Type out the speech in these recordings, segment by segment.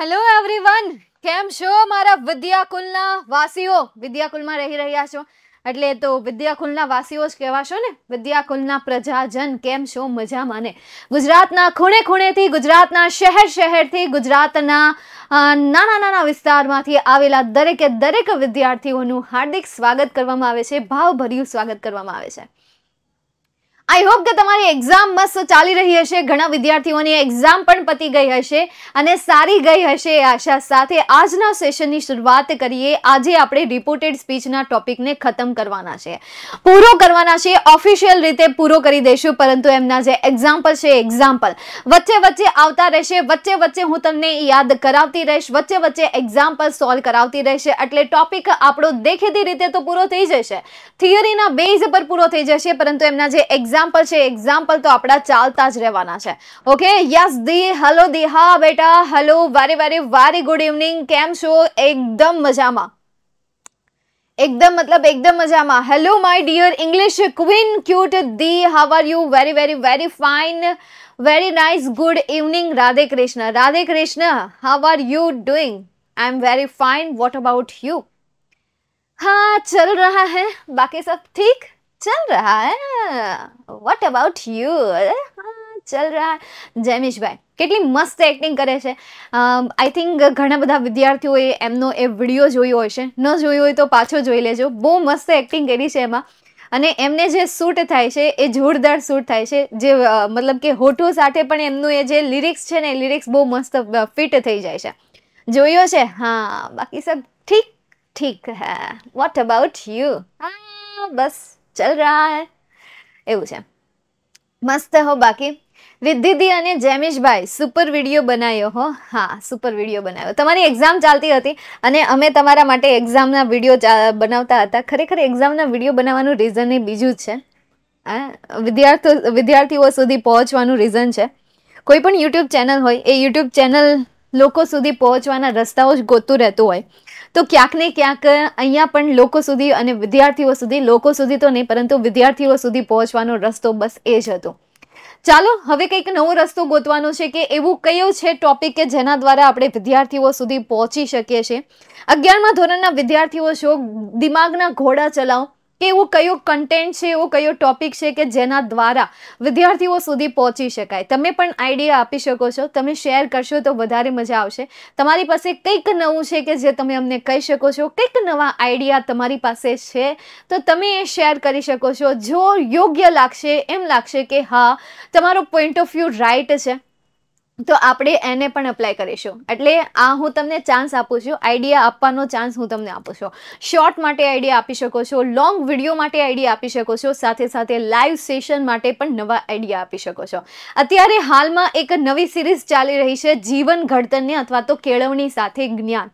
Hello everyone કેમ છો મારા વિદ્યાકુલના વાસીઓ વિદ્યાકુલમાં રહી રહ્યા છો એટલે તો વિદ્યાકુલના વાસીઓ જ કહેવાશો ને વિદ્યાકુલના પ્રજાજન કેમ છો મજામાં ને ગુજરાતના ખૂણે ખૂણેથી ગુજરાતના શહેર શહેરથી ગુજરાતના નાના નાના વિસ્તારમાંથી આવેલા દરેકે દરેક વિદ્યાર્થીઓનું હાર્દિક સ્વાગત કરવામાં આવે છે ભાવભર્યું સ્વાગત કરવામાં આવે છે આઈ હોપ કે તમારી એક્ઝામ મસ્ત ચાલી રહી હશે ઘણા વિદ્યાર્થીઓની એક્ઝામ પણ પતી ગઈ હશે અને સારી ગઈ હશે એ આશા સાથે આજના સેશનની શરૂઆત કરીએ આજે આપણે રિપોર્ટેડ સ્પીચના ટોપિકને ખતમ કરવાના છે પૂરો કરવાના છે ઓફિશિયલ રીતે પૂરો કરી દઈશું પરંતુ એમના જે એક્ઝામ્પલ છે એક્ઝામ્પલ વચ્ચે વચ્ચે આવતા રહેશે વચ્ચે વચ્ચે હું તમને યાદ કરાવતી રહીશ વચ્ચે વચ્ચે એક્ઝામ્પલ સોલ્વ કરાવતી રહેશે એટલે ટોપિક આપણો દેખેતી રીતે તો પૂરો થઈ જશે થિયરીના બેઝ પર પૂરો થઈ જશે પરંતુ એમના જે એક્ઝામ एक्जाम्पल एक्जाम्पल तो आप चालताज रहना है ओके यस दी हलो दी हा बेटा hello very very very good evening केम छो एकदम मजा में एकदम मतलब एकदम मजा में hello my dear English queen cute दी how are you very very very fine very nice good evening Radhe Krishna Radhe Krishna how are you doing I am very fine what about you हाँ चल रहा है बाकी सब ठीक चल रहा है વોટ અબાઉટ યુ ચલ રહ્યા જયમીશભાઈ કેટલી મસ્ત એક્ટિંગ કરે છે આઈ થિંક ઘણા બધા વિદ્યાર્થીઓએ એમનો એ વિડીયો જોયો હોય છે ન જોયો હોય તો પાછો જોઈ લેજો બહુ મસ્ત એક્ટિંગ કરી છે એમાં અને એમને જે સૂટ થાય છે એ જોરદાર સૂટ થાય છે જે મતલબ કે હોઠો સાથે પણ એમનું એ જે લિરિક્સ છે ને લિરિક્સ બહુ મસ્ત ફિટ થઈ જાય છે જોયો છે હા બાકી સબ ઠીક ઠીક હા વોટ અબાઉટ યુ હા બસ ચલ રહા હે એવું છે મસ્ત હો બાકી વિથ અને જેમિશભાઈ સુપર વિડીયો બનાવ્યો હો હા સુપર વિડીયો બનાવ્યો તમારી એક્ઝામ ચાલતી હતી અને અમે તમારા માટે એક્ઝામના વિડીયો બનાવતા હતા ખરેખર એક્ઝામના વિડીયો બનાવવાનું રીઝન એ બીજું જ છે વિદ્યાર્થીઓ વિદ્યાર્થીઓ સુધી પહોંચવાનું રીઝન છે કોઈ પણ યુટ્યુબ ચેનલ હોય એ યુટ્યુબ ચેનલ લોકો સુધી પહોંચવાના રસ્તાઓ જ ગોતું રહેતું હોય તો ક્યાંક ને ક્યાંક અહીંયા પણ લોકો સુધી અને વિદ્યાર્થીઓ સુધી લોકો સુધી તો નહીં પરંતુ વિદ્યાર્થીઓ સુધી પહોંચવાનો રસ્તો બસ એ જ હતો ચાલો હવે કંઈક નવો રસ્તો ગોતવાનો છે કે એવું કયો છે ટોપિક કે જેના દ્વારા આપણે વિદ્યાર્થીઓ સુધી પહોંચી શકીએ છીએ અગિયારમા ધોરણના વિદ્યાર્થીઓ છો દિમાગના ઘોડા ચલાવો કે એવો કયો કન્ટેન્ટ છે એવો કયો ટોપિક છે કે જેના દ્વારા વિદ્યાર્થીઓ સુધી પહોંચી શકાય તમે પણ આઈડિયા આપી શકો છો તમે શેર કરશો તો વધારે મજા આવશે તમારી પાસે કંઈક નવું છે કે જે તમે અમને કહી શકો છો કંઈક નવા આઈડિયા તમારી પાસે છે તો તમે એ શેર કરી શકો છો જો યોગ્ય લાગશે એમ લાગશે કે હા તમારો પોઈન્ટ ઓફ વ્યૂ રાઇટ છે તો આપણે એને પણ એપ્લાય કરીશું એટલે આ હું તમને ચાન્સ આપું છું આઈડિયા આપવાનો ચાન્સ હું તમને આપું છું શોર્ટ માટે આઈડિયા આપી શકો છો લોંગ વિડીયો માટે આઈડિયા આપી શકો છો સાથે સાથે લાઈવ સેશન માટે પણ નવા આઈડિયા આપી શકો છો અત્યારે હાલમાં એક નવી સિરીઝ ચાલી રહી છે જીવન ઘડતરને અથવા તો કેળવણી સાથે જ્ઞાન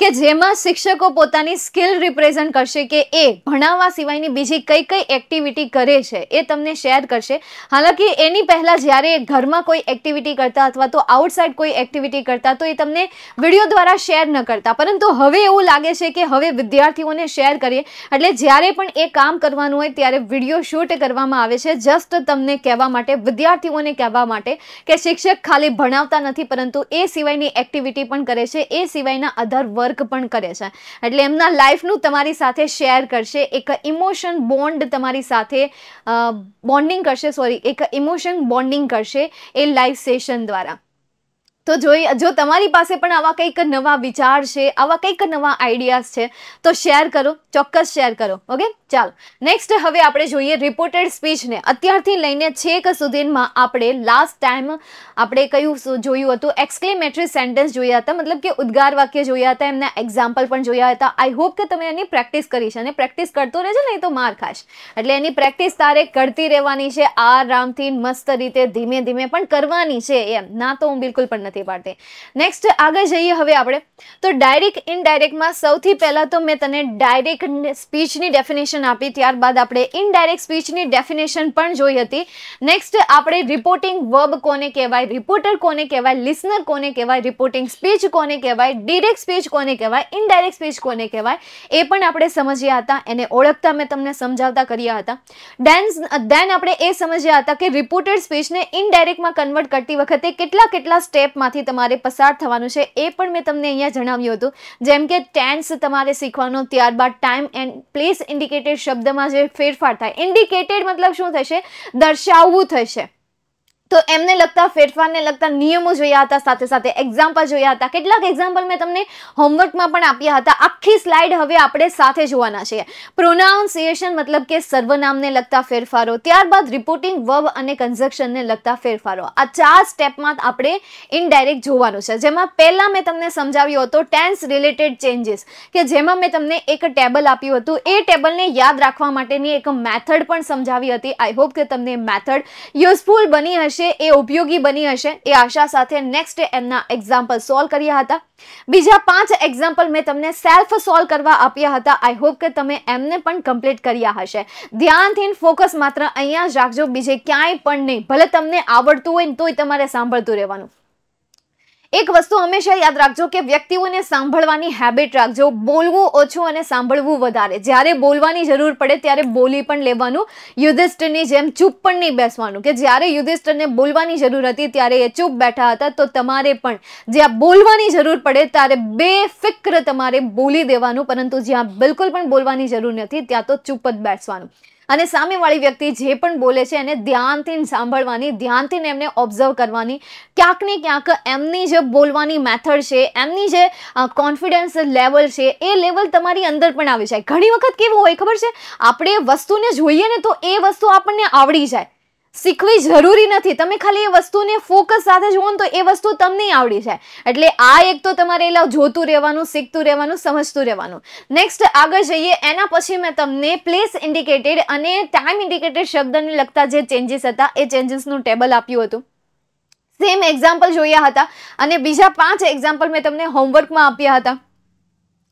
કે જેમાં શિક્ષકો પોતાની સ્કિલ રિપ્રેઝન્ટ કરશે કે એ ભણાવવા સિવાયની બીજી કઈ કઈ એક્ટિવિટી કરે છે એ તમને શેર કરશે હાલાંકી એની પહેલાં જ્યારે ઘરમાં કોઈ એક્ટિવિટી કરતા અથવા તો આઉટસાઇડ કોઈ એક્ટિવિટી કરતા તો એ તમને વિડીયો દ્વારા શેર ન કરતા પરંતુ હવે એવું લાગે છે કે હવે વિદ્યાર્થીઓને શેર કરીએ એટલે જ્યારે પણ એ કામ કરવાનું હોય ત્યારે વિડીયો શૂટ કરવામાં આવે છે જસ્ટ તમને કહેવા માટે વિદ્યાર્થીઓને કહેવા માટે કે શિક્ષક ખાલી ભણાવતા નથી પરંતુ એ સિવાયની એક્ટિવિટી પણ કરે છે એ સિવાયના અધર વર્ક વર્ક પણ કરે છે એટલે એમના લાઈફનું તમારી સાથે શેર કરશે એક ઇમોશન બોન્ડ તમારી સાથે બોન્ડિંગ કરશે સોરી એક ઇમોશન બોન્ડિંગ કરશે એ લાઈવ સેશન દ્વારા તો જોઈ જો તમારી પાસે પણ આવા કંઈક નવા વિચાર છે આવા કંઈક નવા આઈડિયાઝ છે તો શેર કરો ચોક્કસ શેર કરો ઓકે ચાલો નેક્સ્ટ હવે આપણે જોઈએ રિપોર્ટેડ સ્પીચને અત્યારથી લઈને છેક સુધીમાં આપણે લાસ્ટ ટાઈમ આપણે કયું જોયું હતું એક્સક્લેમેટરી સેન્ટેન્સ જોયા હતા મતલબ કે ઉદ્ગાર વાક્ય જોયા હતા એમના એક્ઝામ્પલ પણ જોયા હતા આઈ હોપ કે તમે એની પ્રેક્ટિસ કરી છે અને પ્રેક્ટિસ કરતો રહેજો નહીં તો માર ખાશ એટલે એની પ્રેક્ટિસ તારે કરતી રહેવાની છે આરામથી મસ્ત રીતે ધીમે ધીમે પણ કરવાની છે એમ ના તો હું બિલકુલ પણ નથી નથી પાડતી નેક્સ્ટ આગળ જઈએ હવે આપણે તો ડાયરેક્ટ ઇનડાયરેક્ટમાં સૌથી પહેલાં તો મેં તને ડાયરેક્ટ સ્પીચની ડેફિનેશન આપી ત્યારબાદ આપણે ઇનડાયરેક્ટ સ્પીચની ડેફિનેશન પણ જોઈ હતી નેક્સ્ટ આપણે રિપોર્ટિંગ વર્બ કોને કહેવાય રિપોર્ટર કોને કહેવાય લિસનર કોને કહેવાય રિપોર્ટિંગ સ્પીચ કોને કહેવાય ડિરેક્ટ સ્પીચ કોને કહેવાય ઇનડાયરેક્ટ સ્પીચ કોને કહેવાય એ પણ આપણે સમજ્યા હતા એને ઓળખતા મેં તમને સમજાવતા કર્યા હતા ડેન દેન આપણે એ સમજ્યા હતા કે રિપોર્ટેડ સ્પીચને ઇનડાયરેક્ટમાં કન્વર્ટ કરતી વખતે કેટલા કેટલા સ્ટેપમાં ટેન્સમાંથી તમારે પસાર થવાનું છે એ પણ મેં તમને અહીંયા જણાવ્યું હતું જેમ કે ટેન્સ તમારે શીખવાનો ત્યારબાદ ટાઈમ એન્ડ પ્લેસ ઇન્ડિકેટેડ શબ્દમાં જે ફેરફાર થાય ઇન્ડિકેટેડ મતલબ શું થશે દર્શાવવું થશે તો એમને લગતા ફેરફારને લગતા નિયમો જોયા હતા સાથે સાથે એક્ઝામ્પલ જોયા હતા કેટલાક એક્ઝામ્પલ મેં તમને હોમવર્કમાં પણ આપ્યા હતા આખી સ્લાઇડ હવે આપણે સાથે જોવાના છીએ પ્રોનાઉન્સિએશન મતલબ કે સર્વનામને લગતા ફેરફારો ત્યારબાદ રિપોર્ટિંગ વબ અને કન્ઝક્શનને લગતા ફેરફારો આ ચાર સ્ટેપમાં આપણે ઇનડાયરેક્ટ જોવાનું છે જેમાં પહેલાં મેં તમને સમજાવ્યો હતો ટેન્સ રિલેટેડ ચેન્જીસ કે જેમાં મેં તમને એક ટેબલ આપ્યું હતું એ ટેબલને યાદ રાખવા માટેની એક મેથડ પણ સમજાવી હતી આઈ હોપ કે તમને મેથડ યુઝફુલ બની હશે છે એ ઉપયોગી બની હશે એ આશા સાથે નેક્સ્ટ એમના એક્ઝામ્પલ સોલ્વ કર્યા હતા બીજા પાંચ એક્ઝામ્પલ મેં તમને સેલ્ફ સોલ્વ કરવા આપ્યા હતા આઈ હોપ કે તમે એમને પણ કમ્પ્લીટ કર્યા હશે ધ્યાનથી ફોકસ માત્ર અહીંયા જ રાખજો બીજે ક્યાંય પણ નહીં ભલે તમને આવડતું હોય ને તોય તમારે સાંભળતું રહેવાનું એક વસ્તુ હંમેશા યાદ રાખજો કે વ્યક્તિઓને સાંભળવાની હેબિટ રાખજો બોલવું ઓછું અને સાંભળવું વધારે જ્યારે બોલવાની જરૂર પડે ત્યારે બોલી પણ લેવાનું યુધિષ્ઠરની જેમ ચૂપ પણ નહીં બેસવાનું કે જ્યારે યુધિષ્ઠરને બોલવાની જરૂર હતી ત્યારે એ ચૂપ બેઠા હતા તો તમારે પણ જ્યાં બોલવાની જરૂર પડે ત્યારે બેફિક્ર તમારે બોલી દેવાનું પરંતુ જ્યાં બિલકુલ પણ બોલવાની જરૂર નથી ત્યાં તો ચૂપ જ બેસવાનું અને સામેવાળી વ્યક્તિ જે પણ બોલે છે એને ધ્યાનથી સાંભળવાની ધ્યાનથી એમને ઓબ્ઝર્વ કરવાની ક્યાંક ને ક્યાંક એમની જે બોલવાની મેથડ છે એમની જે કોન્ફિડન્સ લેવલ છે એ લેવલ તમારી અંદર પણ આવી જાય ઘણી વખત કેવું હોય ખબર છે આપણે વસ્તુને જોઈએ ને તો એ વસ્તુ આપણને આવડી જાય શીખવી જરૂરી નથી તમે ખાલી એ વસ્તુને ફોકસ સાથે જુઓ તો એ વસ્તુ તમને આવડી જાય એટલે આ એક તો તમારે એલા જોતું રહેવાનું શીખતું રહેવાનું સમજતું રહેવાનું નેક્સ્ટ આગળ જઈએ એના પછી મેં તમને પ્લેસ ઇન્ડિકેટેડ અને ટાઈમ ઇન્ડિકેટેડ શબ્દને લગતા જે ચેન્જીસ હતા એ ચેન્જીસનું ટેબલ આપ્યું હતું સેમ એક્ઝામ્પલ જોયા હતા અને બીજા પાંચ એક્ઝામ્પલ મેં તમને હોમવર્કમાં આપ્યા હતા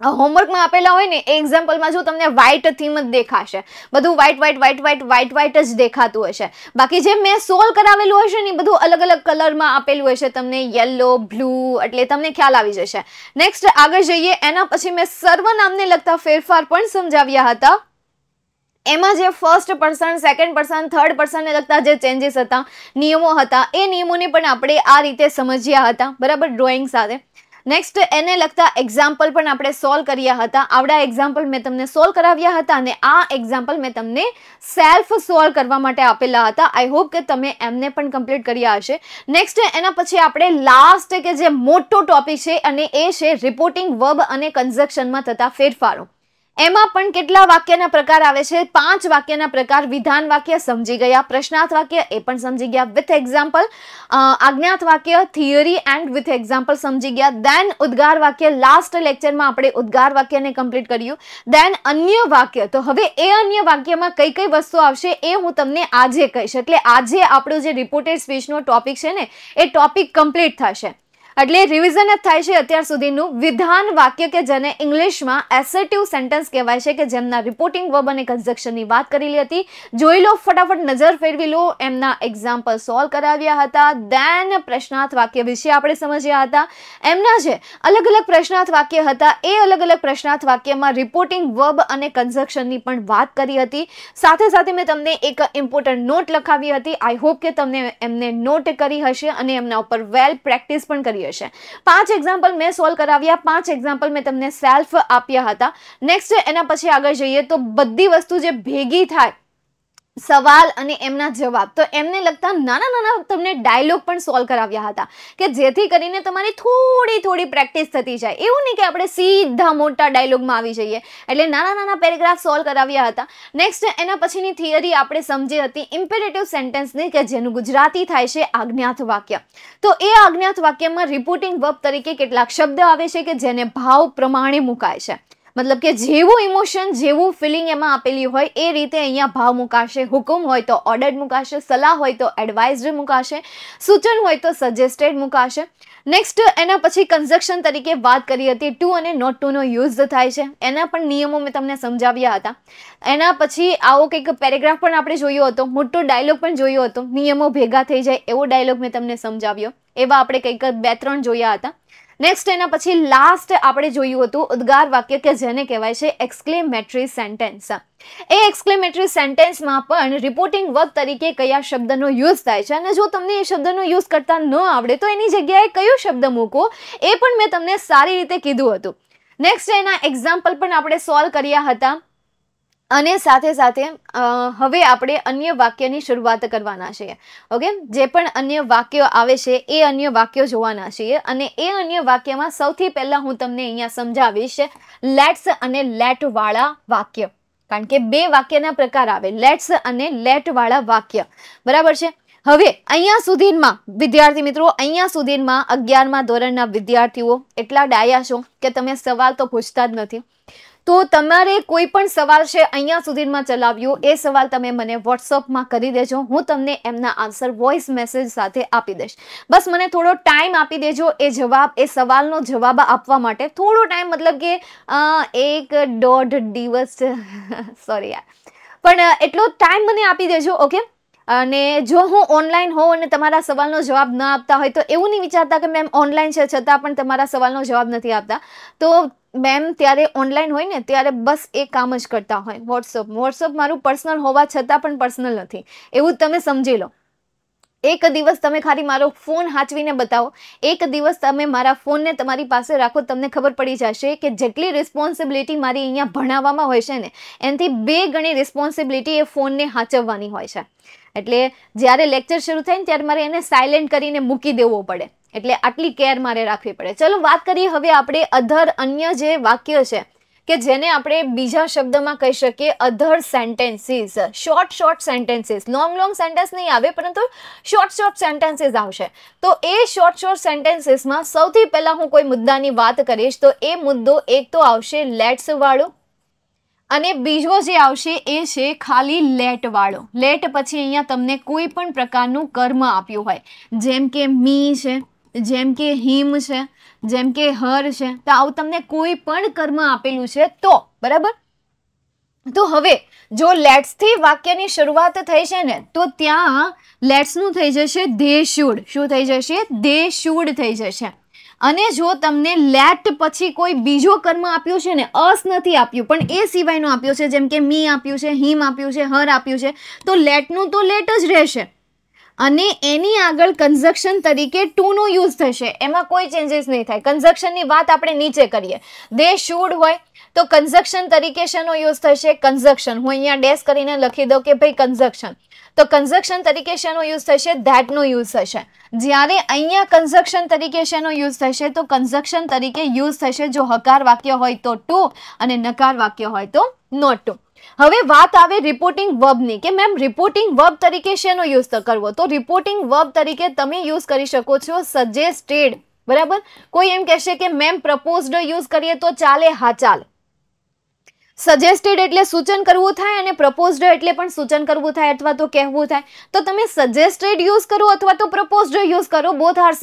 હોમવર્કમાં આપેલા હોય ને એ એક્ઝામ્પલમાં જો તમને વ્હાઇટ થીમ જ દેખાશે બધું white white white white white white જ દેખાતું હશે બાકી જે મેં સોલ્વ કરાવેલું હશે ને બધું અલગ અલગ કલરમાં આપેલું હશે તમને યલો બ્લુ એટલે તમને ખ્યાલ આવી જશે નેક્સ્ટ આગળ જઈએ એના પછી મેં સર્વનામને લગતા ફેરફાર પણ સમજાવ્યા હતા એમાં જે first person second person third પર્સનને લગતા જે ચેન્જીસ હતા નિયમો હતા એ નિયમોને પણ આપણે આ રીતે સમજ્યા હતા બરાબર ડ્રોઈંગ સાથે નેક્સ્ટ એને લગતા એક્ઝામ્પલ પણ આપણે સોલ્વ કર્યા હતા આવડા એક્ઝામ્પલ મેં તમને સોલ્વ કરાવ્યા હતા અને આ એક્ઝામ્પલ મેં તમને સેલ્ફ સોલ્વ કરવા માટે આપેલા હતા આઈ હોપ કે તમે એમને પણ કમ્પ્લીટ કર્યા હશે નેક્સ્ટ એના પછી આપણે લાસ્ટ કે જે મોટો ટોપિક છે અને એ છે રિપોર્ટિંગ વર્બ અને કન્ઝક્શનમાં થતા ફેરફારો એમાં પણ કેટલા વાક્યના પ્રકાર આવે છે પાંચ વાક્યના પ્રકાર વિધાન વાક્ય સમજી ગયા પ્રશ્નાર્થ વાક્ય એ પણ સમજી ગયા વિથ એક્ઝામ્પલ અજ્ઞાત વાક્ય થિયરી એન્ડ વિથ એક્ઝામ્પલ સમજી ગયા દેન ઉદ્ગાર વાક્ય લાસ્ટ લેક્ચરમાં આપણે ઉદ્ગાર વાક્યને કમ્પ્લીટ કર્યું દેન અન્ય વાક્ય તો હવે એ અન્ય વાક્યમાં કઈ કઈ વસ્તુ આવશે એ હું તમને આજે કહીશ એટલે આજે આપણો જે રિપોર્ટેડ સ્પીચનો ટોપિક છે ને એ ટોપિક કમ્પ્લીટ થશે એટલે રિવિઝન જ થાય છે અત્યાર સુધીનું વિધાન વાક્ય કે જેને ઇંગ્લિશમાં એસર્ટિવ સેન્ટેન્સ કહેવાય છે કે જેમના રિપોર્ટિંગ વર્બ અને કન્સ્ટ્રક્શનની વાત કરેલી હતી જોઈ લો ફટાફટ નજર ફેરવી લો એમના એક્ઝામ્પલ સોલ્વ કરાવ્યા હતા દેન પ્રશ્નાર્થ વાક્ય વિશે આપણે સમજ્યા હતા એમના જે અલગ અલગ પ્રશ્નાર્થ વાક્ય હતા એ અલગ અલગ પ્રશ્નાર્થ વાક્યમાં રિપોર્ટિંગ વર્બ અને કન્ઝક્શનની પણ વાત કરી હતી સાથે સાથે મેં તમને એક ઇમ્પોર્ટન્ટ નોટ લખાવી હતી આઈ હોપ કે તમને એમને નોટ કરી હશે અને એમના ઉપર વેલ પ્રેક્ટિસ પણ કરી જોઈએ છે પાંચ એક્ઝામ્પલ મેં સોલ્વ કરાવ્યા પાંચ એક્ઝામ્પલ મેં તમને સેલ્ફ આપ્યા હતા નેક્સ્ટ એના પછી આગળ જઈએ તો બધી વસ્તુ જે ભેગી થાય સવાલ અને એમના જવાબ તો એમને લગતા નાના નાના તમને ડાયલોગ પણ સોલ્વ કરાવ્યા હતા કે જેથી કરીને તમારી થોડી થોડી પ્રેક્ટિસ થતી જાય એવું નહીં કે આપણે સીધા મોટા ડાયલોગમાં આવી જઈએ એટલે નાના નાના પેરેગ્રાફ સોલ્વ કરાવ્યા હતા નેક્સ્ટ એના પછીની થિયરી આપણે સમજી હતી ઇમ્પેરેટિવ સેન્ટેન્સની કે જેનું ગુજરાતી થાય છે આજ્ઞાત વાક્ય તો એ આજ્ઞાત વાક્યમાં રિપોર્ટિંગ વર્બ તરીકે કેટલાક શબ્દ આવે છે કે જેને ભાવ પ્રમાણે મુકાય છે મતલબ કે જેવું ઇમોશન જેવું ફિલિંગ એમાં આપેલી હોય એ રીતે અહીંયા ભાવ મુકાશે હુકમ હોય તો ઓર્ડર મુકાશે સલાહ હોય તો એડવાઇઝરી મુકાશે સૂચન હોય તો સજેસ્ટેડ મુકાશે નેક્સ્ટ એના પછી કન્ઝક્શન તરીકે વાત કરી હતી ટુ અને નોટ ટુનો યુઝ થાય છે એના પણ નિયમો મેં તમને સમજાવ્યા હતા એના પછી આવો કંઈક પેરેગ્રાફ પણ આપણે જોયો હતો મોટો ડાયલોગ પણ જોયો હતો નિયમો ભેગા થઈ જાય એવો ડાયલોગ મેં તમને સમજાવ્યો એવા આપણે કંઈક બે ત્રણ જોયા હતા નેક્સ્ટ એના પછી લાસ્ટ આપણે જોયું હતું ઉદ્ગાર વાક્ય કે જેને કહેવાય છે એક્સક્લેમેટરી સેન્ટેન્સ એ એક્સક્લેમેટરી સેન્ટેન્સમાં પણ રિપોર્ટિંગ વર્ક તરીકે કયા શબ્દનો યુઝ થાય છે અને જો તમને એ શબ્દનો યુઝ કરતા ન આવડે તો એની જગ્યાએ કયો શબ્દ મૂકવો એ પણ મેં તમને સારી રીતે કીધું હતું નેક્સ્ટ એના એક્ઝામ્પલ પણ આપણે સોલ્વ કર્યા હતા અને સાથે સાથે હવે આપણે અન્ય વાક્યની શરૂઆત કરવાના છીએ ઓકે જે પણ અન્ય વાક્યો આવે છે એ અન્ય વાક્યો જોવાના છીએ અને એ અન્ય વાક્યમાં સૌથી પહેલાં હું તમને અહીંયા સમજાવીશ લેટ્સ અને લેટવાળા વાક્ય કારણ કે બે વાક્યના પ્રકાર આવે લેટ્સ અને લેટવાળા વાક્ય બરાબર છે હવે અહીંયા સુધીમાં વિદ્યાર્થી મિત્રો અહીંયા સુધીમાં અગિયારમાં ધોરણના વિદ્યાર્થીઓ એટલા ડાયા છો કે તમે સવાલ તો પૂછતા જ નથી તો તમારે કોઈ પણ સવાલ છે અહીંયા સુધીમાં ચલાવ્યો એ સવાલ તમે મને વોટ્સઅપમાં કરી દેજો હું તમને એમના આન્સર વોઇસ મેસેજ સાથે આપી દઈશ બસ મને થોડો ટાઈમ આપી દેજો એ જવાબ એ સવાલનો જવાબ આપવા માટે થોડો ટાઈમ મતલબ કે એક દોઢ દિવસ સોરી યાર પણ એટલો ટાઈમ મને આપી દેજો ઓકે અને જો હું ઓનલાઈન હોઉં અને તમારા સવાલનો જવાબ ન આપતા હોય તો એવું નહીં વિચારતા કે મેમ ઓનલાઈન છે છતાં પણ તમારા સવાલનો જવાબ નથી આપતા તો મેમ ત્યારે ઓનલાઈન હોય ને ત્યારે બસ એ કામ જ કરતા હોય વોટ્સઅપ વોટ્સઅપ મારું પર્સનલ હોવા છતાં પણ પર્સનલ નથી એવું તમે સમજી લો એક દિવસ તમે ખાલી મારો ફોન હાચવીને બતાવો એક દિવસ તમે મારા ફોનને તમારી પાસે રાખો તમને ખબર પડી જશે કે જેટલી રિસ્પોન્સિબિલિટી મારી અહીંયા ભણાવવામાં હોય છે ને એનાથી બે ગણી રિસ્પોન્સિબિલિટી એ ફોનને હાચવવાની હોય છે એટલે જ્યારે લેક્ચર શરૂ થાય ને ત્યારે મારે એને સાયલેન્ટ કરીને મૂકી દેવો પડે એટલે આટલી કેર મારે રાખવી પડે ચલો વાત કરીએ હવે આપણે અધર અન્ય જે વાક્ય છે કે જેને આપણે બીજા શબ્દમાં કહી શકીએ other sentences short short sentences long long sentence નહીં આવે પરંતુ શોર્ટ શોર્ટ સેન્ટેન્સીસ આવશે તો એ શોર્ટ શોર્ટ સેન્ટેન્સીસમાં સૌથી પહેલાં હું કોઈ મુદ્દાની વાત કરીશ તો એ મુદ્દો એક તો આવશે લેટ્સ વાળો અને બીજો જે આવશે એ છે ખાલી લેટવાળો લેટ પછી અહીંયા તમને કોઈ પણ પ્રકારનું કર્મ આપ્યું હોય જેમ કે મી છે જેમ કે હિમ છે જેમ કે હર છે તો આવું તમને કોઈ પણ કર્મ આપેલું છે તો બરાબર તો હવે જો લેટ્સથી વાક્યની શરૂઆત થઈ છે ને તો ત્યાં લેટ્સનું થઈ જશે દેશુડ શું થઈ જશે દે થઈ જશે અને જો તમને લેટ પછી કોઈ બીજો કર્મ આપ્યો છે ને અસ નથી આપ્યું પણ એ સિવાયનું આપ્યું છે જેમ કે મી આપ્યું છે હિમ આપ્યું છે હર આપ્યું છે તો લેટનું તો લેટ જ રહેશે અને એની આગળ કન્ઝક્શન તરીકે ટુનો યુઝ થશે એમાં કોઈ ચેન્જીસ નહીં થાય કન્ઝક્શનની વાત આપણે નીચે કરીએ દે શુડ હોય તો કન્ઝક્શન તરીકે શેનો યુઝ થશે કન્ઝક્શન હું અહીંયા ડેશ કરીને લખી દઉં કે ભાઈ કન્ઝક્શન તો કન્ઝક્શન તરીકે શેનો યુઝ થશે ધેટનો યુઝ થશે જ્યારે અહીંયા કન્ઝક્શન તરીકે શેનો યુઝ થશે તો કન્ઝક્શન તરીકે યુઝ થશે જો હકાર વાક્ય હોય તો ટુ અને નકાર વાક્ય હોય તો નોટ ટુ હવે વાત આવે રિપોર્ટિંગ વર્બની કે મેમ રિપોર્ટિંગ વર્બ તરીકે શેનો યુઝ કરવો તો રિપોર્ટિંગ વર્બ તરીકે તમે યુઝ કરી શકો છો સજેસ્ટેડ બરાબર કોઈ એમ કહેશે કે મેમ પ્રપોઝડ યુઝ કરીએ તો ચાલે હા ચાલ સજેસ્ટેડ એટલે સૂચન કરવું થાય અને પ્રપોઝડ એટલે પણ સૂચન કરવું થાય અથવા તો કહેવું થાય તો તમે સજેસ્ટેડ યુઝ કરો અથવા તો પ્રપોઝડ યુઝ કરો બોથ આર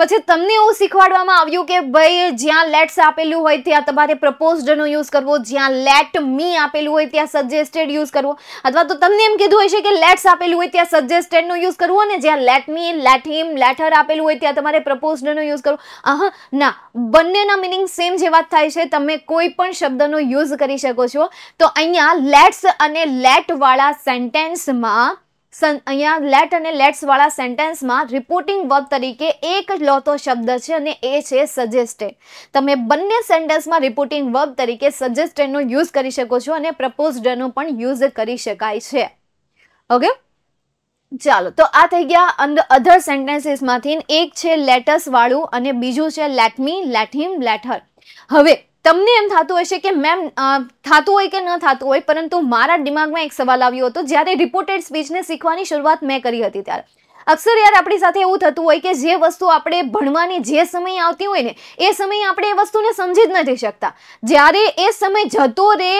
પછી તમને એવું શીખવાડવામાં આવ્યું કે ભાઈ જ્યાં લેટ્સ આપેલું હોય ત્યાં તમારે પ્રપોઝડનો યુઝ કરવો જ્યાં લેટ મી આપેલું હોય ત્યાં સજેસ્ટેડ યુઝ કરવો અથવા તો તમને એમ કીધું હશે કે લેટ્સ આપેલું હોય ત્યાં સજેસ્ટેડનો યુઝ કરવો અને જ્યાં let me let him letter આપેલું હોય ત્યાં તમારે પ્રપોઝડનો યુઝ કરવો આહ ના બંનેના મિનિંગ સેમ જેવા જ થાય છે તમે કોઈ પણ શબ્દનો યુઝ કરી શકો છો તો અહીંયા લેટ્સ અને લેટવાળા સેન્ટેન્સમાં અહીંયા લેટ અને લેટ્સવાળા સેન્ટેન્સમાં રિપોર્ટિંગ વર્બ તરીકે એક જ લોતો શબ્દ છે અને એ છે સજેસ્ટેડ તમે બંને સેન્ટેન્સમાં રિપોર્ટિંગ વર્બ તરીકે સજેસ્ટેડનો યુઝ કરી શકો છો અને પ્રપોઝડનો પણ યુઝ કરી શકાય છે ઓકે ચાલો તો આ થઈ ગયા અંદર અધર સેન્ટેન્સીસમાંથી એક છે લેટસવાળું અને બીજું છે લેટ મી લેટ હિમ હવે તમને એમ થતું હશે કે મેમ થતું હોય કે ન થતું હોય પરંતુ મારા દિમાગમાં એક સવાલ આવ્યો હતો જ્યારે રિપોર્ટેડ સ્પીચને શીખવાની શરૂઆત મેં કરી હતી ત્યારે અક્ષર યાર આપણી સાથે એવું થતું હોય કે જે વસ્તુ આપણે ભણવાની જે સમયે આવતી હોય ને એ સમયે આપણે એ વસ્તુને સમજી જ નથી શકતા જ્યારે એ સમય જતો રહે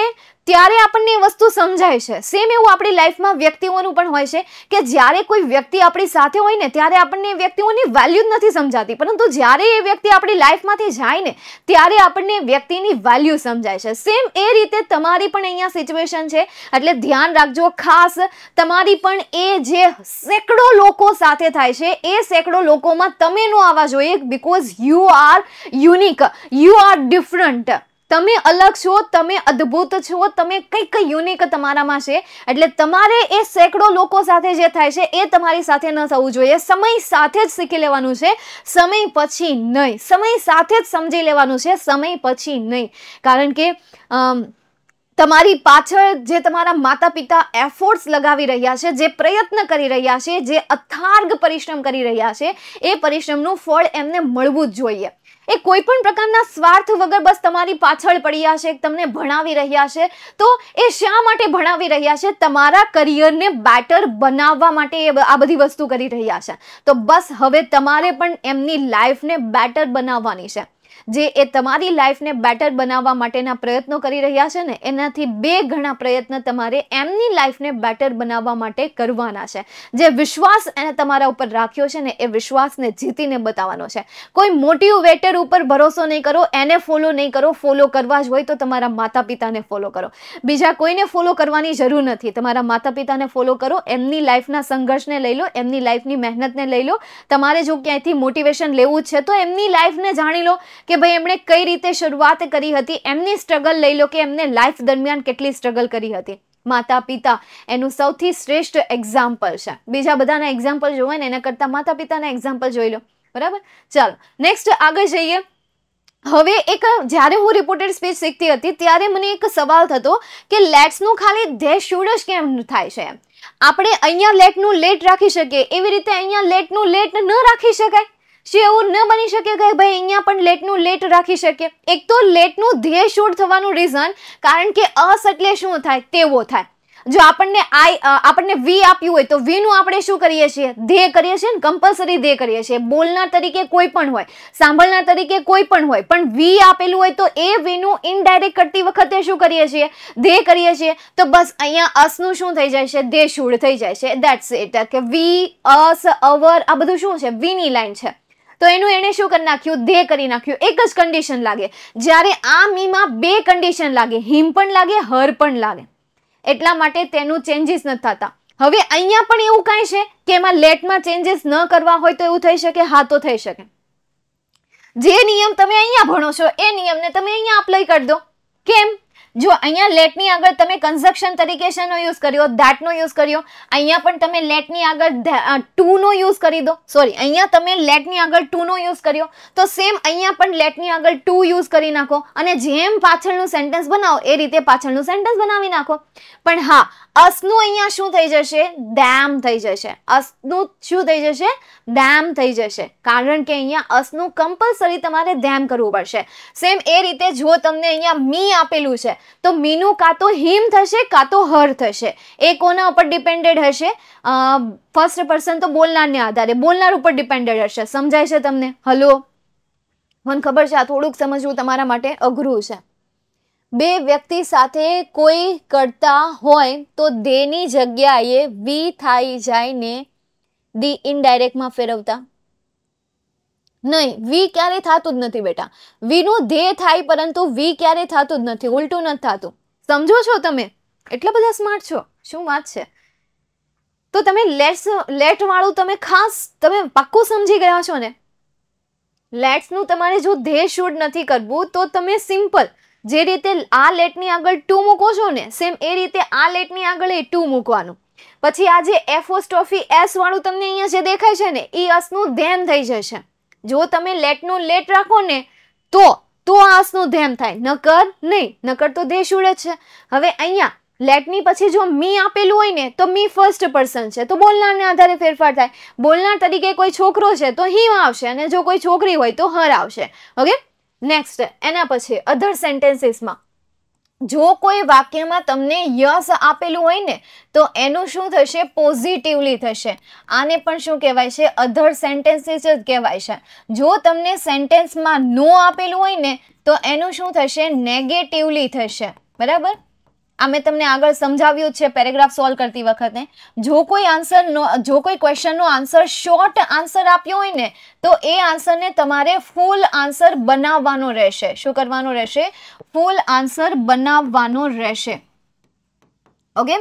ત્યારે આપણને એ વસ્તુ સમજાય છે સેમ એવું આપણી લાઈફમાં વ્યક્તિઓનું પણ હોય છે કે જ્યારે કોઈ વ્યક્તિ આપણી સાથે હોય ને ત્યારે આપણને એ વ્યક્તિઓની વેલ્યુ જ નથી સમજાતી પરંતુ જ્યારે એ વ્યક્તિ આપણી લાઈફમાંથી જાય ને ત્યારે આપણને વ્યક્તિની વેલ્યુ સમજાય છે સેમ એ રીતે તમારી પણ અહીંયા સિચ્યુએશન છે એટલે ધ્યાન રાખજો ખાસ તમારી પણ એ જે સેંકડો લોકો સાથે થાય છે એ સેંકડો લોકોમાં તમે નો આવવા જોઈએ because you are unique you are different તમે અલગ છો તમે અદ્ભુત છો તમે કંઈક યુનિક તમારામાં છે એટલે તમારે એ સેંકડો લોકો સાથે જે થાય છે એ તમારી સાથે ન થવું જોઈએ સમય સાથે જ શીખી લેવાનું છે સમય પછી નહીં સમય સાથે જ સમજી લેવાનું છે સમય પછી નહીં કારણ કે તમારી પાછળ જે તમારા માતા પિતા એફોર્ટ્સ લગાવી રહ્યા છે જે પ્રયત્ન કરી રહ્યા છે જે અથાર્ગ પરિશ્રમ કરી રહ્યા છે એ પરિશ્રમનું ફળ એમને મળવું જ જોઈએ એ કોઈ પણ પ્રકારના સ્વાર્થ વગર બસ તમારી પાછળ પડ્યા છે તમને ભણાવી રહ્યા છે તો એ શા માટે ભણાવી રહ્યા છે તમારા કરિયરને બેટર બનાવવા માટે એ આ બધી વસ્તુ કરી રહ્યા છે તો બસ હવે તમારે પણ એમની લાઈફને બેટર બનાવવાની છે જે એ તમારી લાઈફને બેટર બનાવવા માટેના પ્રયત્નો કરી રહ્યા છે ને એનાથી બે ઘણા પ્રયત્ન તમારે એમની લાઈફને બેટર બનાવવા માટે કરવાના છે જે વિશ્વાસ એને તમારા ઉપર રાખ્યો છે ને એ વિશ્વાસને જીતીને બતાવવાનો છે કોઈ મોટિવેટર ઉપર ભરોસો નહીં કરો એને ફોલો નહીં કરો ફોલો કરવા જ હોય તો તમારા માતા પિતાને ફોલો કરો બીજા કોઈને ફોલો કરવાની જરૂર નથી તમારા માતા પિતાને ફોલો કરો એમની લાઈફના સંઘર્ષને લઈ લો એમની લાઈફની મહેનતને લઈ લો તમારે જો ક્યાંયથી મોટિવેશન લેવું છે તો એમની લાઈફને જાણી લો કે કે ભાઈ એમણે કઈ રીતે શરૂઆત કરી હતી એમની સ્ટ્રગલ લઈ લો કે એમને લાઈફ દરમિયાન કેટલી સ્ટ્રગલ કરી હતી માતા પિતા એનું સૌથી શ્રેષ્ઠ એક્ઝામ્પલ છે બીજા બધાના એક્ઝામ્પલ જોવે ને એના કરતાં માતા પિતાના એક્ઝામ્પલ જોઈ લો બરાબર ચાલો નેક્સ્ટ આગળ જઈએ હવે એક જ્યારે હું રિપોર્ટેડ સ્પીચ શીખતી હતી ત્યારે મને એક સવાલ થતો કે લેટ્સનું ખાલી ધે શુડ જ કેમ થાય છે એમ આપણે અહીંયા લેટનું લેટ રાખી શકીએ એવી રીતે અહીંયા લેટનું લેટ ન રાખી શકાય જે એવું ન બની શકે કે ભાઈ અહીંયા પણ લેટનું લેટ રાખી શકે એક તો લેટનું ધ્યેય શૂટ થવાનું રીઝન કારણ કે અસ એટલે શું થાય તેવો થાય જો આપણને આઈ આપણને વી આપ્યું હોય તો વીનું આપણે શું કરીએ છીએ ધ્યેય કરીએ છીએ ને કમ્પલસરી ધ્યેય કરીએ છીએ બોલનાર તરીકે કોઈ પણ હોય સાંભળનાર તરીકે કોઈ પણ હોય પણ વી આપેલું હોય તો એ વીનું ઇનડાયરેક્ટ કરતી વખતે શું કરીએ છીએ ધ્યેય કરીએ છીએ તો બસ અહીંયા અસનું શું થઈ જાય છે ધ્યેય શૂળ થઈ જાય છે દેટ્સ ઇટ કે વી અસ અવર આ બધું શું છે વીની લાઈન છે તો એનું એને શું કરી નાખ્યું દે કરી નાખ્યું એક જ કન્ડિશન લાગે જ્યારે આ મીમાં બે કન્ડિશન લાગે હિમ પણ લાગે હર પણ લાગે એટલા માટે તેનું ચેન્જીસ નથી થતા હવે અહીંયા પણ એવું કાંઈ છે કે એમાં લેટમાં ચેન્જીસ ન કરવા હોય તો એવું થઈ શકે હા તો થઈ શકે જે નિયમ તમે અહીંયા ભણો છો એ નિયમને તમે અહીંયા અપ્લાય કરી દો કેમ જો અહીંયા લેટની આગળ તમે કન્સ્ટ્રક્શન તરીકે શેનો યુઝ કર્યો ધેટનો યુઝ કર્યો અહીંયા પણ તમે લેટની આગળ ટુનો યુઝ કરી દો સોરી અહીંયા તમે લેટની આગળ ટુનો યુઝ કર્યો તો સેમ અહીંયા પણ લેટની આગળ ટુ યુઝ કરી નાખો અને જેમ પાછળનું સેન્ટેન્સ બનાવો એ રીતે પાછળનું સેન્ટેન્સ બનાવી નાખો પણ હા અસનું અહીંયા શું થઈ જશે ડેમ થઈ જશે અસનું શું થઈ જશે ડેમ થઈ જશે કારણ કે અહીંયા અસનું કમ્પલસરી તમારે ડેમ કરવું પડશે સેમ એ રીતે જો તમને અહીંયા મી આપેલું છે તો મીનુ કાં તો હિમ થશે કાં તો હર થશે એ કોના ઉપર ડિપેન્ડેડ હશે ફર્સ્ટ પર્સન તો બોલનારને આધારે બોલનાર ઉપર ડિપેન્ડેડ હશે સમજાય છે તમને હલો મને ખબર છે આ થોડુંક સમજવું તમારા માટે અઘરું છે બે વ્યક્તિ સાથે કોઈ કરતા હોય તો દેની જગ્યાએ વી થાય જાય ને ધી ઇનડાયરેક્ટમાં ફેરવતા નહીં વી ક્યારે થતું જ નથી બેટા વીનું ધ્યેય થાય પરંતુ વી ક્યારે થતું જ નથી ઉલટું નથી થતું સમજો છો તમે એટલા બધા સ્માર્ટ છો શું વાત છે તો તમે લેટ્સ લેટવાળું તમે ખાસ તમે પાક્કું સમજી ગયા છો ને લેટ્સનું તમારે જો ધ્યેય શૂટ નથી કરવું તો તમે સિમ્પલ જે રીતે આ લેટની આગળ ટુ મૂકો છો ને સેમ એ રીતે આ લેટની આગળ એ ટુ મૂકવાનું પછી આ જે એફોસ્ટોફી એસ વાળું તમને અહીંયા જે દેખાય છે ને એ અસનું ધ્યાન થઈ જશે જો તમે લેટનું લેટ રાખો ને તો તો આસનું ધેમ થાય નકર નહીં નકર તો દેશ ઉડે છે હવે અહીંયા લેટની પછી જો મી આપેલું હોય ને તો મી ફર્સ્ટ પર્સન છે તો બોલનારને આધારે ફેરફાર થાય બોલનાર તરીકે કોઈ છોકરો છે તો હિમ આવશે અને જો કોઈ છોકરી હોય તો હર આવશે ઓકે નેક્સ્ટ એના પછી અધર સેન્ટેન્સીસમાં જો કોઈ વાક્યમાં તમને યસ આપેલું હોય ને તો એનું શું થશે પોઝિટિવલી થશે આને પણ શું કહેવાય છે અધર સેન્ટેન્સીસ જ કહેવાય છે જો તમને સેન્ટેન્સમાં નો આપેલું હોય ને તો એનું શું થશે નેગેટિવલી થશે બરાબર આ મેં તમને આગળ સમજાવ્યું છે પેરેગ્રાફ સોલ્વ કરતી વખતે જો કોઈ આન્સર જો કોઈ ક્વેશ્ચનનો આન્સર શોર્ટ આન્સર આપ્યો હોય ને તો એ આન્સરને તમારે ફૂલ આન્સર બનાવવાનો રહેશે શું કરવાનો રહેશે ફૂલ આન્સર બનાવવાનો રહેશે ઓકે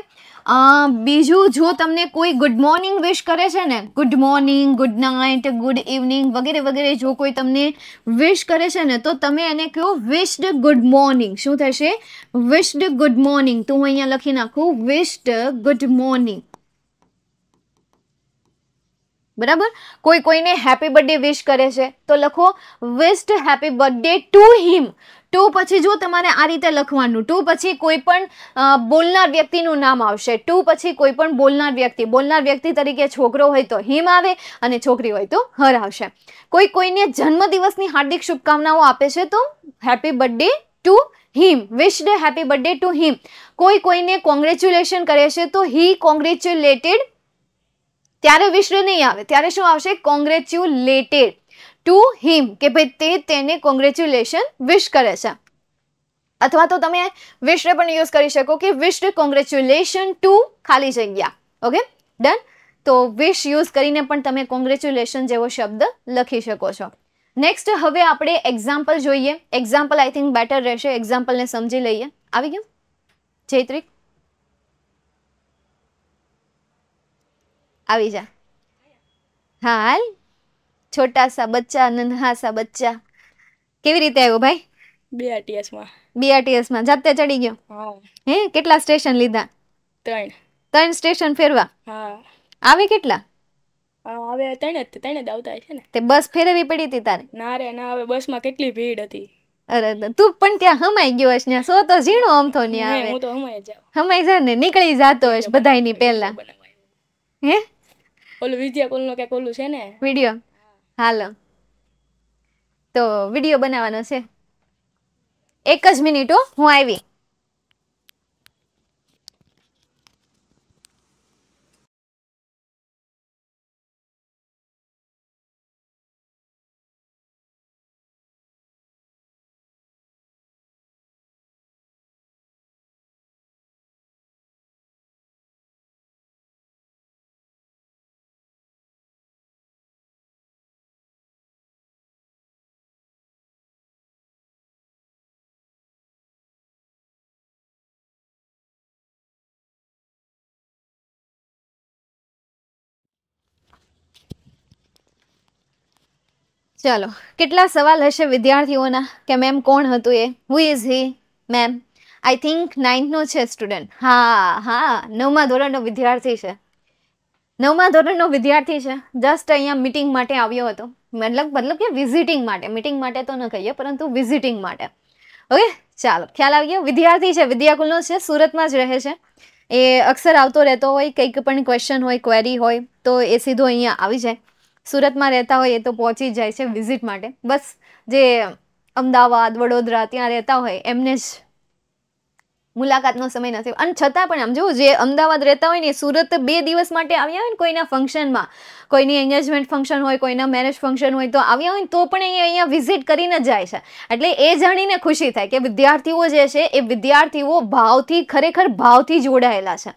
બીજું જો તમને કોઈ ગુડ મોર્નિંગ વિશ કરે છે ને good morning good night good evening વગેરે વગેરે જો કોઈ તમને વિશ કરે છે ને તો તમે એને કહો વિશ્ડ ગુડ મોર્નિંગ શું થશે વિશ્ડ ગુડ મોર્નિંગ તો હું અહીંયા લખી નાખું વિશ્ડ ગુડ મોર્નિંગ બરાબર કોઈ કોઈને હેપી બર્થ ડે વિશ કરે છે તો લખો wished happy birthday to him to પછી જો તમારે આ રીતે લખવાનું ટુ પછી કોઈ પણ બોલનાર વ્યક્તિનું નામ આવશે ટુ પછી કોઈ પણ બોલનાર વ્યક્તિ બોલનાર વ્યક્તિ તરીકે છોકરો હોય તો હિમ આવે અને છોકરી હોય તો હર આવશે કોઈ કોઈને જન્મદિવસની હાર્દિક શુભકામનાઓ આપે છે તો happy birthday to him wished happy birthday to him કોઈ કોઈને કોંગ્રેચ્યુલેશન કરે છે તો હી કોંગ્રેચ્યુલેટેડ ત્યારે વિશ્વ નહીં આવે ત્યારે શું આવશે કોંગ્રેચ્યુલેટેડ ટુ હિમ કે ભાઈ તે તેને કોંગ્રેચ્યુલેશન વિશ કરે છે અથવા તો તમે વિશને પણ યુઝ કરી શકો કે વિશ કોંગ્રેચ્યુલેશન ટુ ખાલી જગ્યા ઓકે ડન તો વિશ યુઝ કરીને પણ તમે કોંગ્રેચ્યુલેશન જેવો શબ્દ લખી શકો છો નેક્સ્ટ હવે આપણે એક્ઝામ્પલ જોઈએ એક્ઝામ્પલ આઈ થિંક બેટર રહેશે એક્ઝામ્પલને સમજી લઈએ આવી ગયું જૈત્રિક આવી જા હાલ છોટા સા બચ્ચા નન્હા સા બચ્ચા કેવી રીતે આવ્યો ભાઈ બીઆરટીએસમાં બીઆરટીએસમાં જાતે ચડી ગયો હે કેટલા સ્ટેશન લીધા ત્રણ ત્રણ સ્ટેશન ફેરવા હા આવે કેટલા હવે ત્રણ જ ત્રણ જ આવતા છે ને તે બસ ફેરવી પડી હતી તારે ના રે ના હવે બસ માં કેટલી ભીડ હતી અરે તું પણ ત્યાં હમાઈ ગયો હશ ત્યાં સો તો ઝીણો અમથો ને આવે હું તો હમાઈ જાવ હમાઈ જા ને નીકળી જાતો હશ બધાયની પહેલા હે ઓલું કોલ કોલનો કે કોલું છે ને વિડિયો હાલો તો વિડીયો બનાવવાનો છે એક જ મિનિટ હું આવી ચાલો કેટલા સવાલ હશે વિદ્યાર્થીઓના કે મેમ કોણ હતું એ who is he ma'am I think નાઇન્થનો છે સ્ટુડન્ટ હા હા નવમા ધોરણનો વિદ્યાર્થી છે નવમા ધોરણનો વિદ્યાર્થી છે જસ્ટ અહીંયા મિટિંગ માટે આવ્યો હતો મતલબ મતલબ કે વિઝિટિંગ માટે મિટિંગ માટે તો ન કહીએ પરંતુ વિઝિટિંગ માટે ઓકે ચાલો ખ્યાલ આવી ગયો વિદ્યાર્થી છે વિદ્યાકુલનો છે સુરતમાં જ રહે છે એ અક્ષર આવતો રહેતો હોય કંઈક પણ ક્વેશ્ચન હોય ક્વેરી હોય તો એ સીધો અહીંયા આવી જાય સુરતમાં રહેતા હોય એ તો પહોંચી જાય છે વિઝિટ માટે બસ જે અમદાવાદ વડોદરા ત્યાં રહેતા હોય એમને જ મુલાકાતનો સમય નથી અને છતાં પણ આમ જોવું જે અમદાવાદ રહેતા હોય ને સુરત બે દિવસ માટે આવ્યા હોય ને કોઈના ફંક્શનમાં કોઈની એન્ગેજમેન્ટ ફંક્શન હોય કોઈના મેરેજ ફંક્શન હોય તો આવ્યા હોય તો પણ અહીંયા અહીંયા વિઝિટ કરીને જાય છે એટલે એ જાણીને ખુશી થાય કે વિદ્યાર્થીઓ જે છે એ વિદ્યાર્થીઓ ભાવથી ખરેખર ભાવથી જોડાયેલા છે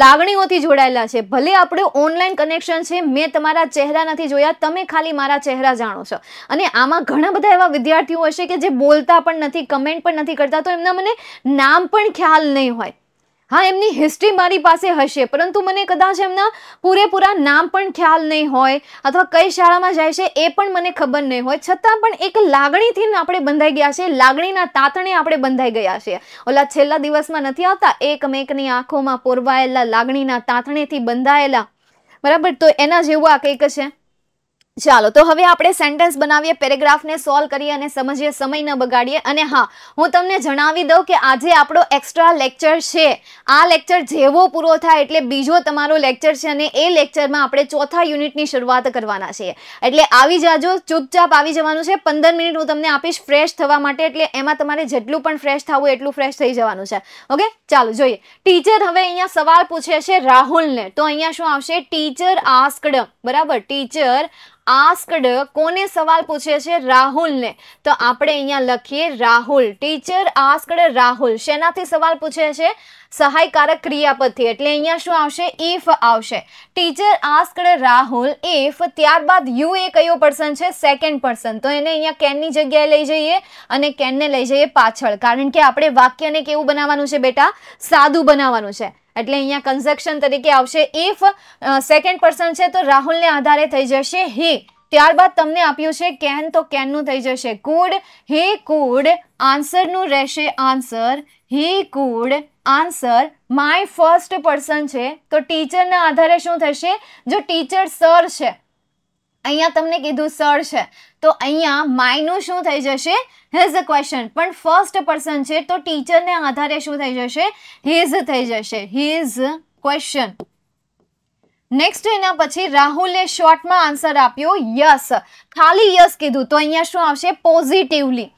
લાગણીઓથી જોડાયેલા છે ભલે આપણે ઓનલાઈન કનેક્શન છે મેં તમારા ચહેરા નથી જોયા તમે ખાલી મારા ચહેરા જાણો છો અને આમાં ઘણા બધા એવા વિદ્યાર્થીઓ હશે કે જે બોલતા પણ નથી કમેન્ટ પણ નથી કરતા તો એમના મને નામ પણ ખ્યાલ નહીં હોય હા એમની હિસ્ટ્રી મારી પાસે હશે પરંતુ મને કદાચ એમના પૂરેપૂરા નામ પણ ખ્યાલ નહીં હોય અથવા કઈ શાળામાં જાય છે એ પણ મને ખબર નહીં હોય છતાં પણ એક લાગણીથી આપણે બંધાઈ ગયા છે લાગણીના તાતણે આપણે બંધાઈ ગયા છે ઓલા છેલ્લા દિવસમાં નથી આવતા એક મેકની આંખોમાં પોરવાયેલા લાગણીના તાતણેથી બંધાયેલા બરાબર તો એના જેવું આ કંઈક છે ચાલો તો હવે આપણે સેન્ટેન્સ બનાવીએ પેરેગ્રાફને સોલ્વ કરીએ અને સમજીએ સમય ન બગાડીએ અને હા હું તમને જણાવી દઉં કે આજે આપણો એક્સ્ટ્રા લેક્ચર છે આ લેક્ચર જેવો પૂરો થાય એટલે બીજો તમારો લેક્ચર છે અને એ લેક્ચરમાં આપણે ચોથા યુનિટની શરૂઆત કરવાના છીએ એટલે આવી જાજો ચૂપચાપ આવી જવાનું છે પંદર મિનિટ હું તમને આપીશ ફ્રેશ થવા માટે એટલે એમાં તમારે જેટલું પણ ફ્રેશ થવું એટલું ફ્રેશ થઈ જવાનું છે ઓકે ચાલો જોઈએ ટીચર હવે અહીંયા સવાલ પૂછે છે રાહુલને તો અહીંયા શું આવશે ટીચર આસ્કડ બરાબર ટીચર આસ્કડ કોને સવાલ પૂછે છે રાહુલને તો આપણે અહીંયા લખીએ રાહુલ ટીચર આસ્કડ રાહુલ શેનાથી સવાલ પૂછે છે સહાયકારક ક્રિયાપદથી એટલે અહીંયા શું આવશે ઇફ આવશે ટીચર આસ્કડ રાહુલ ઇફ ત્યારબાદ યુ એ કયો પર્સન છે સેકન્ડ પર્સન તો એને અહીંયા કેનની જગ્યાએ લઈ જઈએ અને કેનને લઈ જઈએ પાછળ કારણ કે આપણે વાક્યને કેવું બનાવવાનું છે બેટા સાદું બનાવવાનું છે એટલે અહીંયા કન્ઝક્શન તરીકે આવશે ઇફ સેકન્ડ પર્સન છે તો રાહુલને આધારે થઈ જશે હી ત્યારબાદ તમને આપ્યું છે કેન તો કેનનું થઈ જશે કુડ હી કુડ આન્સરનું રહેશે answer he could answer my first person છે તો ટીચરના આધારે શું થશે જો ટીચર સર છે અહીંયા તમને કીધું સર છે તો અહીંયા માયનું શું થઈ જશે હિઝ ક્વેશ્ચન પણ ફર્સ્ટ પર્સન છે તો ટીચરને આધારે શું થઈ જશે હિઝ થઈ જશે હિઝ ક્વેશ્ચન નેક્સ્ટ એના પછી રાહુલે શોર્ટમાં આન્સર આપ્યો યસ ખાલી યસ કીધું તો અહીંયા શું આવશે પોઝિટિવલી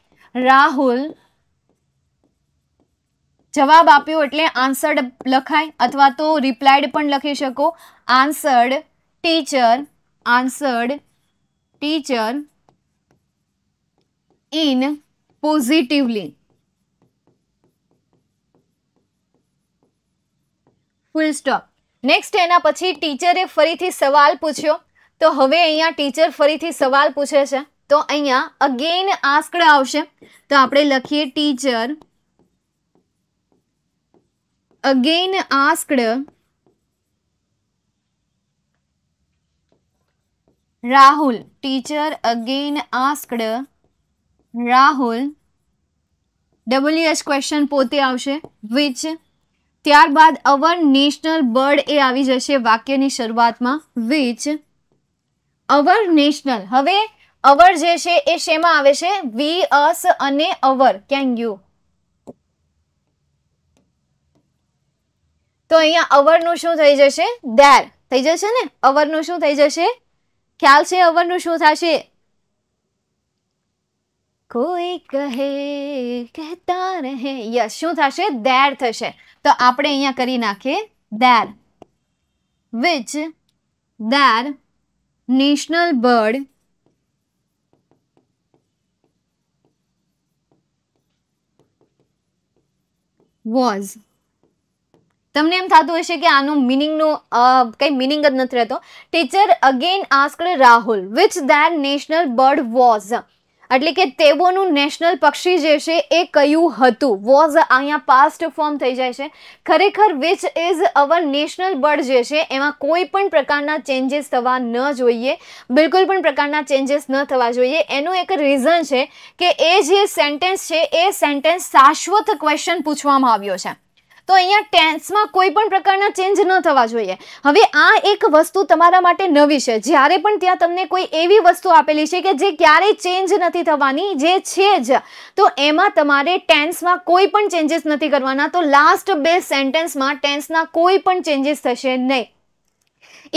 રાહુલ જવાબ આપ્યો એટલે આન્સર્ડ લખાય અથવા તો રિપ્લાયડ પણ લખી શકો answered teacher answered teacher in positively. Full stop next એના પછી ટીચરે ફરીથી સવાલ પૂછ્યો તો હવે અહીંયા ટીચર ફરીથી સવાલ પૂછે છે તો અહીંયા અગેન આસ્કડ આવશે તો આપણે લખીએ teacher again asked Rahul. Teacher again asked Rahul. WH question પોતે આવશે which ત્યારબાદ અવર નેશનલ બર્ડ એ આવી જશે વાક્યની શરૂઆતમાં વિચ અવર નેશનલ હવે અવર જે છે એ શેમાં આવે છે વી અસ અને અવર કેન યુ તો અહીંયા અવરનું શું થઈ જશે ધેર થઈ જશે ને અવરનું શું થઈ જશે ખ્યાલ છે અવનનું શું થશે કોઈ કહે કહેતા રહે યસ શું થશે ધેર થશે તો આપણે અહીંયા કરી નાખીએ their which their national bird was તમને એમ થતું હશે કે આનું મિનિંગનું કંઈ મિનિંગ જ નથી રહેતો teacher again asked Rahul which that national bird was એટલે કે તેઓનું નેશનલ પક્ષી જે છે એ કયું હતું વોઝ અહીંયા પાસ્ટ ફોર્મ થઈ જાય છે ખરેખર which is our national bird જે છે એમાં કોઈ પણ પ્રકારના ચેન્જીસ થવા ન જોઈએ બિલકુલ પણ પ્રકારના ચેન્જીસ ન થવા જોઈએ એનું એક રીઝન છે કે એ જે સેન્ટેન્સ છે એ સેન્ટેન્સ શાશ્વત ક્વેશ્ચન પૂછવામાં આવ્યો છે તો અહીંયા ટેન્સમાં કોઈ પણ પ્રકારના ચેન્જ ન થવા જોઈએ હવે આ એક વસ્તુ તમારા માટે નવી છે જ્યારે પણ ત્યાં તમને કોઈ એવી વસ્તુ આપેલી છે કે જે ક્યારેય ચેન્જ નથી થવાની જે છે જ તો એમાં તમારે ટેન્સમાં કોઈ પણ ચેન્જીસ નથી કરવાના તો લાસ્ટ બે સેન્ટેન્સમાં ટેન્સના કોઈ પણ ચેન્જીસ થશે નહીં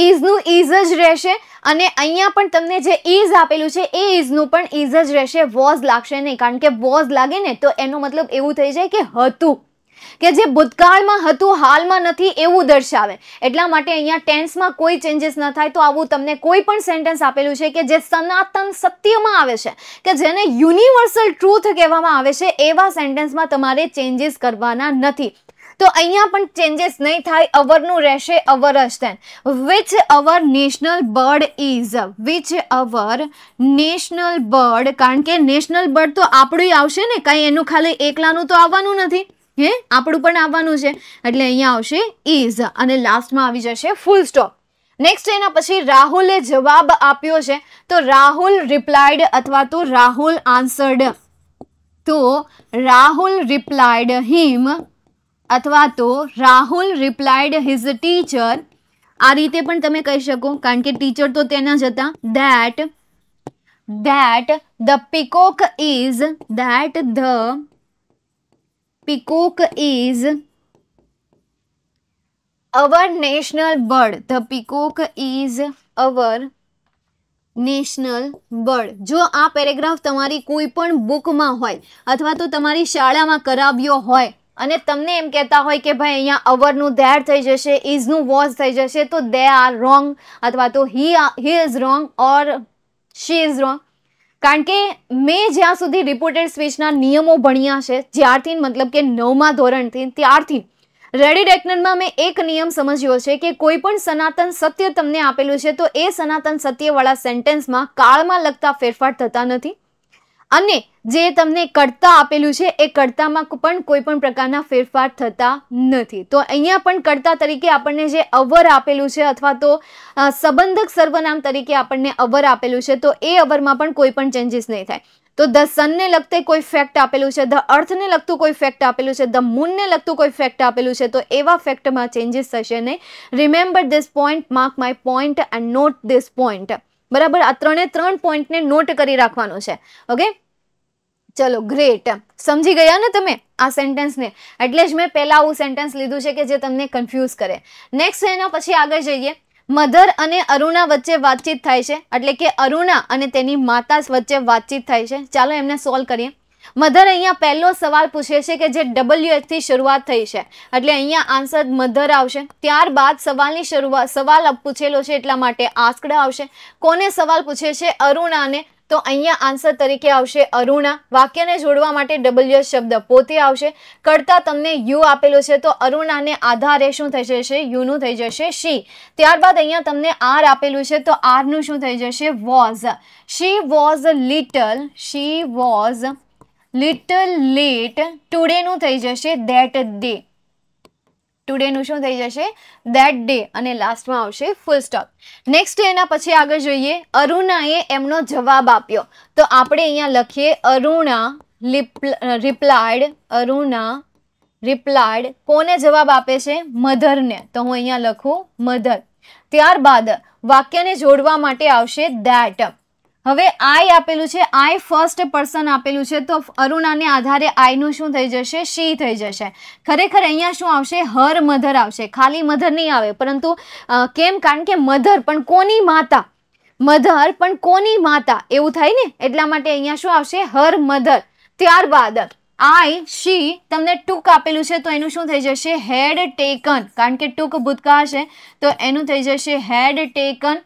ઇઝનું ઇઝ જ રહેશે અને અહીંયા પણ તમને જે ઇઝ આપેલું છે એ ઇઝનું પણ ઇઝ જ રહેશે વોઝ લાગશે નહીં કારણ કે વોઝ લાગે ને તો એનો મતલબ એવું થઈ જાય કે હતું કે જે ભૂતકાળમાં હતું હાલમાં નથી એવું દર્શાવે એટલા માટે અહીંયા ટેન્સમાં કોઈ ચેન્જીસ ન થાય તો આવું તમને કોઈ પણ સેન્ટેન્સ આપેલું છે કે જે સનાતન સત્યમાં આવે છે કે જેને યુનિવર્સલ ટ્રુથ કહેવામાં આવે છે એવા સેન્ટેન્સમાં તમારે ચેન્જીસ કરવાના નથી તો અહીંયા પણ ચેન્જીસ નહીં થાય અવરનું રહેશે અવર જ then which our national bird is which our national bird કારણ કે નેશનલ બર્ડ તો આપણું આવશે ને કંઈ એનું ખાલી એકલાનું તો આવવાનું નથી હે આપણું પણ આવવાનું છે એટલે અહીંયા આવશે ઇઝ અને લાસ્ટમાં આવી જશે ફૂલ સ્ટોપ નેક્સ્ટ એના પછી રાહુલે જવાબ આપ્યો છે તો રાહુલ રિપ્લાઇડ અથવા તો રાહુલ આન્સર્ડ તો રાહુલ રિપ્લાઇડ હિમ અથવા તો રાહુલ રિપ્લાઇડ હિઝ ટીચર આ રીતે પણ તમે કહી શકો કારણ કે ટીચર તો તેના જ હતા that that the peacock is that the peacock is our national bird the peacock is our national bird જો આ પેરેગ્રાફ તમારી કોઈ પણ બુકમાં હોય અથવા તો તમારી શાળામાં કરાવ્યો હોય અને તમને એમ કહેતા હોય કે ભાઈ અહીંયા અવરનું ધેર થઈ જશે ઇઝનું વોઝ થઈ જશે તો દે આર રોંગ અથવા તો he he is wrong or she is wrong કારણ કે મેં જ્યાં સુધી રિપોર્ટેડ સ્પીચના નિયમો ભણ્યા છે જ્યારથી મતલબ કે નવમા ધોરણથી ત્યારથી રેડી ડેકનનમાં મેં એક નિયમ સમજ્યો છે કે કોઈ પણ સનાતન સત્ય તમને આપેલું છે તો એ સનાતન સત્યવાળા સેન્ટેન્સમાં કાળમાં લગતા ફેરફાર થતા નથી અને જે તમને કડતા આપેલું છે એ કડતામાં પણ કોઈ પણ પ્રકારના ફેરફાર થતા નથી તો અહીંયા પણ કડતા તરીકે આપણને જે અવર આપેલું છે અથવા તો સંબંધક સર્વનામ તરીકે આપણને અવર આપેલું છે તો એ અવરમાં પણ કોઈ પણ ચેન્જીસ નહીં થાય તો ધ સનને લગતે કોઈ ફેક્ટ આપેલું છે ધ અર્થને લગતું કોઈ ફેક્ટ આપેલું છે ધ મૂનને લગતું કોઈ ફેક્ટ આપેલું છે તો એવા ફેક્ટમાં ચેન્જીસ થશે નહીં remember this point mark my point and note this point બરાબર આ ત્રણે ત્રણ પોઈન્ટને નોટ કરી રાખવાનું છે ઓકે ચલો ગ્રેટ સમજી ગયા ને તમે આ સેન્ટેન્સને એટલે જ મેં પહેલાં આવું સેન્ટેન્સ લીધું છે કે જે તમને કન્ફ્યુઝ કરે નેક્સ્ટ એના પછી આગળ જઈએ મધર અને અરુણા વચ્ચે વાતચીત થાય છે એટલે કે અરુણા અને તેની માતા વચ્ચે વાતચીત થાય છે ચાલો એમને સોલ્વ કરીએ મધર અહીંયા પહેલો સવાલ પૂછે છે કે જે ડબલ્યુ એચથી શરૂઆત થઈ છે એટલે અહીંયા આન્સર મધર આવશે ત્યારબાદ સવાલની શરૂઆત સવાલ પૂછેલો છે એટલા માટે આસ્કડા આવશે કોને સવાલ પૂછે છે અરુણાને તો અહીંયા આન્સર તરીકે આવશે અરુણા વાક્યને જોડવા માટે ડબલ્યુ શબ્દ પોતે આવશે કરતા તમને યુ આપેલો છે તો અરુણાને આધારે શું થઈ જશે યુનું થઈ જશે શી ત્યારબાદ અહીંયા તમને આર આપેલું છે તો આરનું શું થઈ જશે was she was little she was little late ટુડેનું થઈ જશે ધેટ ડે ટુડેનું શું થઈ જશે ધેટ ડે અને લાસ્ટમાં આવશે ફૂલ સ્ટોપ નેક્સ્ટ એના પછી આગળ જોઈએ અરુણાએ એમનો જવાબ આપ્યો તો આપણે અહીંયા લખીએ અરુણા રિપ્લાયડ અરુણા રિપ્લાયડ કોને જવાબ આપે છે મધરને તો હું અહીંયા લખું મધર ત્યારબાદ વાક્યને જોડવા માટે આવશે ધેટ હવે આઈ આપેલું છે આઈ ફર્સ્ટ પર્સન આપેલું છે તો અરુણાને આધારે આઈનું શું થઈ જશે શી થઈ જશે ખરેખર અહીંયા શું આવશે હર મધર આવશે ખાલી મધર નહીં આવે પરંતુ કેમ કારણ કે મધર પણ કોની માતા મધર પણ કોની માતા એવું થાય ને એટલા માટે અહીંયા શું આવશે હર મધર ત્યારબાદ આઈ શી તમને ટૂંક આપેલું છે તો એનું શું થઈ જશે હેડ ટેકન કારણ કે ટૂંક ભૂતકા હશે તો એનું થઈ જશે had taken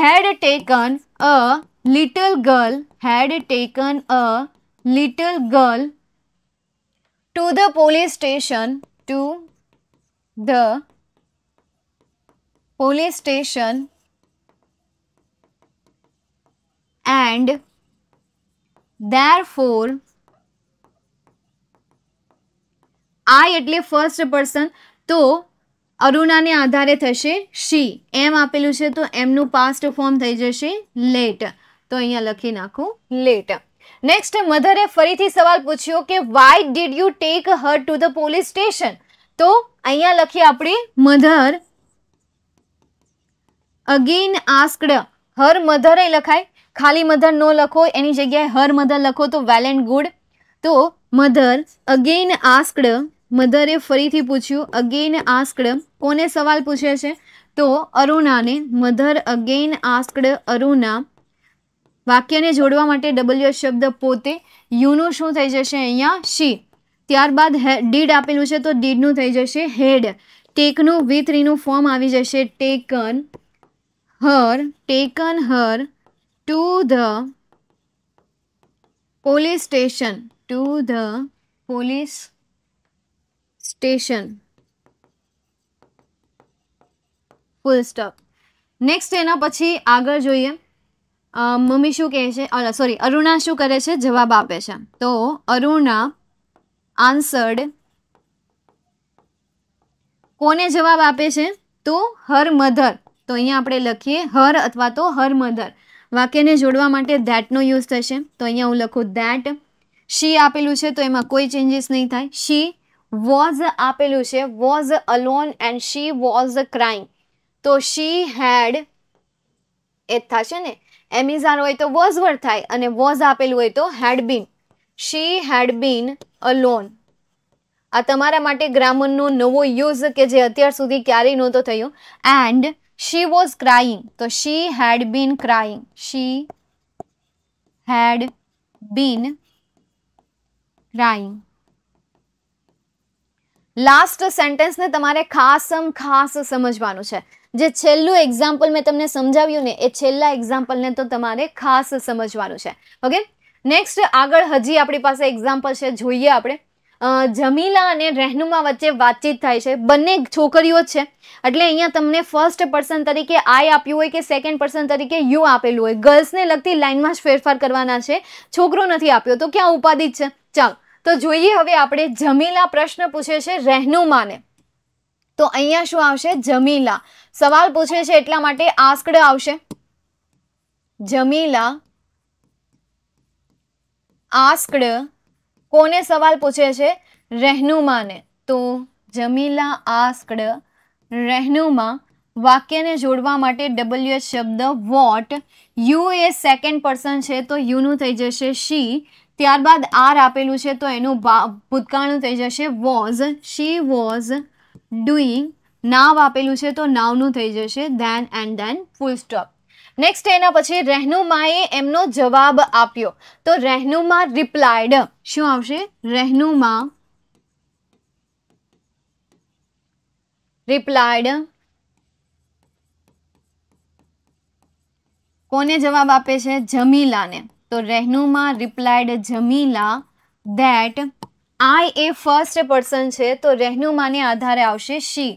had taken a little girl had taken a little girl to the police station to the police station and therefore I એટલે ફર્સ્ટ પર્સન તો અરુણાને આધારે થશે શી એમ આપેલું છે તો એમનું પાસ્ટ ફોર્મ થઈ જશે લેટ તો અહીંયા લખી નાખું લેટ નેક્સ્ટ મધરે ફરીથી સવાલ પૂછ્યો કે why did you take her to the police station તો અહીંયા લખીએ આપણે mother again asked her mother લખાય ખાલી મધર નો લખો એની જગ્યાએ હર મધર લખો તો વેલ એન્ડ ગુડ તો મધર અગેન આસ્કડ મધરે ફરીથી પૂછ્યું અગેન આસ્કડ કોને સવાલ પૂછે છે તો અરુણાને મધર અગેન આસ્કડ અરુણા વાક્યને જોડવા માટે ડબલ્યુ શબ્દ પોતે યુનું શું થઈ જશે અહીંયા શી ત્યારબાદ હે ડીડ આપેલું છે તો ડીડનું થઈ જશે હેડ ટેકનું વિથ રીનું ફોર્મ આવી જશે taken her taken her to the police station to the police station full stop next એના પછી આગળ જોઈએ મમ્મી શું કહે છે સોરી અરુણા શું કરે છે જવાબ આપે છે તો અરુણા આન્સર્ડ કોને જવાબ આપે છે તો હર મધર તો અહીંયા આપણે લખીએ હર અથવા તો હર મધર વાક્યને જોડવા માટે ધેટનો યુઝ થશે તો અહીંયા હું લખું ધેટ શી આપેલું છે તો એમાં કોઈ ચેન્જીસ નહીં થાય શી વોઝ આપેલું છે was alone and she was crying તો શી હેડ એ થશે ને એમિઝાન હોય તો વોઝ વર્ડ થાય અને વોઝ આપેલું હોય તો હેડ બીન શી હેડ બીન અ લોન આ તમારા માટે ગ્રામરનો નવો યુઝ કે જે અત્યાર સુધી ક્યારેય નહોતો થયો એન્ડ શી વોઝ ક્રાઇંગ તો she had been crying she had been crying last સેન્ટેન્સને તમારે ખાસ ખાસ સમજવાનું છે જે છેલ્લું એક્ઝામ્પલ મેં તમને સમજાવ્યું ને એ છેલ્લા એક્ઝામ્પલને તો તમારે ખાસ સમજવાનું છે ઓકે નેક્સ્ટ આગળ હજી આપણી પાસે એક્ઝામ્પલ છે જોઈએ આપણે જમીલા અને રહેનુમા વચ્ચે વાતચીત થાય છે બંને છોકરીઓ જ છે એટલે અહીંયા તમને ફર્સ્ટ પર્સન તરીકે આઈ આપ્યું હોય કે સેકન્ડ પર્સન તરીકે યુ આપેલું હોય ગર્લ્સને લગતી લાઇનમાં જ ફેરફાર કરવાના છે છોકરો નથી આપ્યો તો ક્યાં ઉપાધિ છે ચાલ તો જોઈએ હવે આપણે જમીલા પ્રશ્ન પૂછે છે રહેનુમાને તો અહીંયા શું આવશે જમીલા સવાલ પૂછે છે એટલા માટે આસ્કડ આવશે જમીલા આસ્કડ કોને સવાલ પૂછે છે રહેનુમાને તો જમીલા આસ્કડ રહેનુમા વાક્યને જોડવા માટે ડબલ્યુ એચ શબ્દ વોટ યુ એ સેકન્ડ પર્સન છે તો યુનું થઈ જશે શી ત્યારબાદ આર આપેલું છે તો એનું ભૂતકાળનું થઈ જશે was she was doing now આપેલું છે તો નાવનું થઈ જશે then and then full stop next એના પછી રહેનુમાએ એમનો જવાબ આપ્યો તો રહેનુમા રિપ્લાયડ શું આવશે રહેનુમા રિપ્લાયડ કોને જવાબ આપે છે જમીલાને તો Rehnuma replied Jamila that I એ ફર્સ્ટ પર્સન છે તો રહેનુમાને આધારે આવશે શી